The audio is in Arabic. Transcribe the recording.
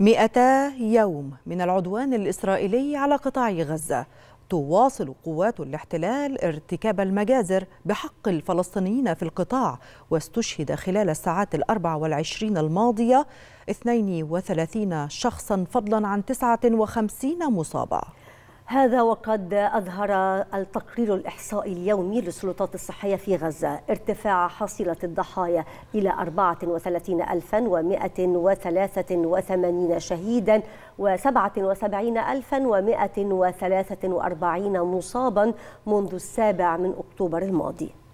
مئتا يوم من العدوان الإسرائيلي على قطاع غزة تواصل قوات الاحتلال ارتكاب المجازر بحق الفلسطينيين في القطاع واستشهد خلال الساعات الأربع والعشرين الماضية 32 شخصا فضلا عن 59 مصابة هذا وقد أظهر التقرير الإحصائي اليومي للسلطات الصحية في غزة ارتفاع حصيلة الضحايا إلى 34183 شهيدا و77143 مصابا منذ السابع من أكتوبر الماضي